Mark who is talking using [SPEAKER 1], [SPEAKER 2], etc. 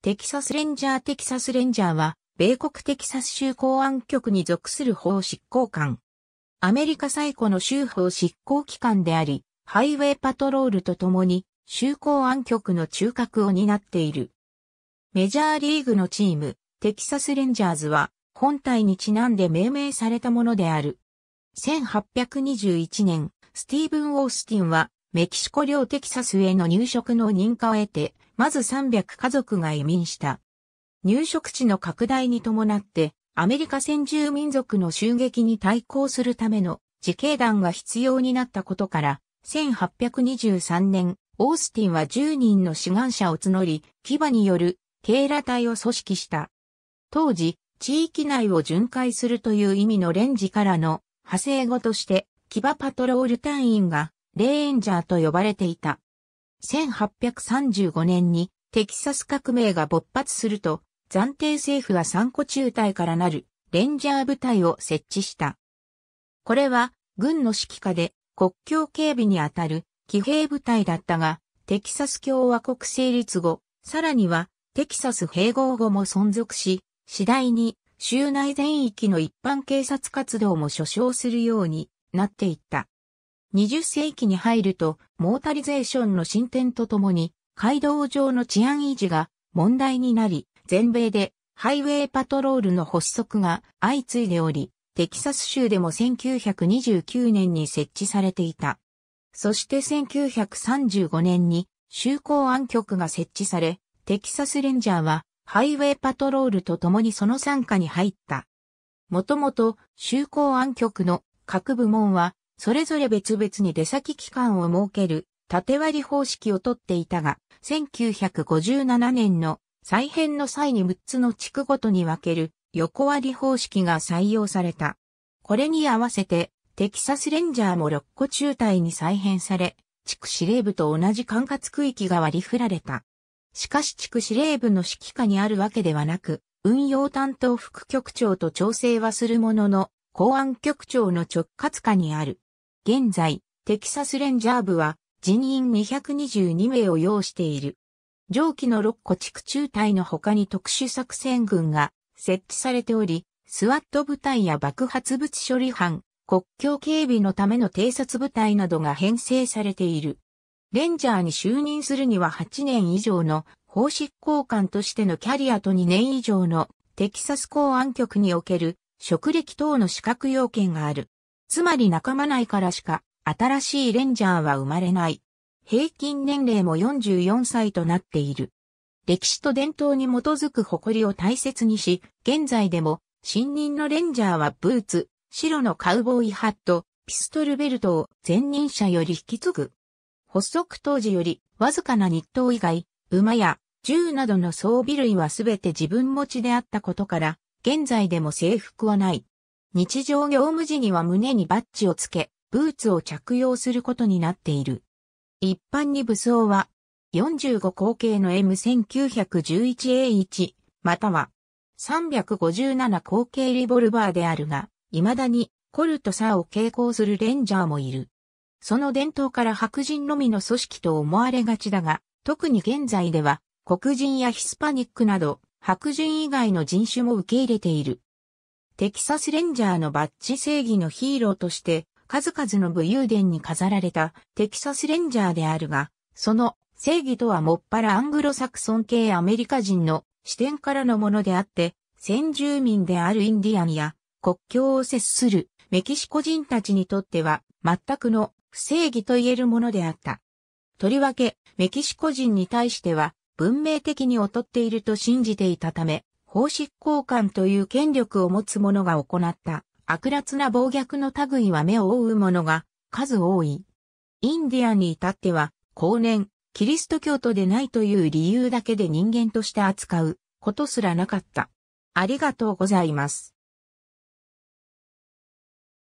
[SPEAKER 1] テキサスレンジャーテキサスレンジャーは、米国テキサス州公安局に属する法執行官。アメリカ最古の州法執行機関であり、ハイウェイパトロールと共に、州公安局の中核を担っている。メジャーリーグのチーム、テキサスレンジャーズは、本体にちなんで命名されたものである。1821年、スティーブン・オースティンは、メキシコ領テキサスへの入植の認可を得て、まず300家族が移民した。入植地の拡大に伴って、アメリカ先住民族の襲撃に対抗するための自警団が必要になったことから、1823年、オースティンは10人の志願者を募り、牙による警ら隊を組織した。当時、地域内を巡回するという意味のレンジからの派生語として、騎馬パトロール隊員がレーンジャーと呼ばれていた。1835年にテキサス革命が勃発すると、暫定政府は3個中隊からなるレンジャー部隊を設置した。これは軍の指揮下で国境警備にあたる騎兵部隊だったが、テキサス共和国成立後、さらにはテキサス併合後も存続し、次第に州内全域の一般警察活動も所掌するようになっていった。20世紀に入ると、モータリゼーションの進展とともに、街道上の治安維持が問題になり、全米でハイウェイパトロールの発足が相次いでおり、テキサス州でも1929年に設置されていた。そして1935年に就航安局が設置され、テキサスレンジャーはハイウェイパトロールとともにその参加に入った。もともと就航安局の各部門はそれぞれ別々に出先機関を設ける縦割り方式をとっていたが、1957年の再編の際に6つの地区ごとに分ける横割り方式が採用された。これに合わせてテキサスレンジャーも6個中隊に再編され、地区司令部と同じ管轄区域が割り振られた。しかし地区司令部の指揮下にあるわけではなく、運用担当副局長と調整はするものの、公安局長の直轄下にある。現在、テキサスレンジャー部は人員222名を要している。上記の6個地区中隊の他に特殊作戦群が設置されており、スワット部隊や爆発物処理班、国境警備のための偵察部隊などが編成されている。レンジャーに就任するには8年以上の法執行官としてのキャリアと2年以上のテキサス公安局における職歴等の資格要件がある。つまり仲間内からしか新しいレンジャーは生まれない。平均年齢も44歳となっている。歴史と伝統に基づく誇りを大切にし、現在でも新任のレンジャーはブーツ、白のカウボーイハット、ピストルベルトを前任者より引き継ぐ。発足当時よりわずかな日当以外、馬や銃などの装備類はすべて自分持ちであったことから、現在でも制服はない。日常業務時には胸にバッジをつけ、ブーツを着用することになっている。一般に武装は、45口径の M1911A1、または、357口径リボルバーであるが、未だに、コルトサーを傾向するレンジャーもいる。その伝統から白人のみの組織と思われがちだが、特に現在では、黒人やヒスパニックなど、白人以外の人種も受け入れている。テキサスレンジャーのバッジ正義のヒーローとして、数々の武勇伝に飾られたテキサスレンジャーであるが、その正義とはもっぱらアングロサクソン系アメリカ人の視点からのものであって、先住民であるインディアンや国境を接するメキシコ人たちにとっては全くの不正義と言えるものであった。とりわけ、メキシコ人に対しては文明的に劣っていると信じていたため、法執行官という権力を持つ者が行った悪辣な暴虐の類は目を覆う者が数多い。インディアンに至っては、後年、キリスト教徒でないという理由だけで人間として扱うことすらなかった。ありがとうございます。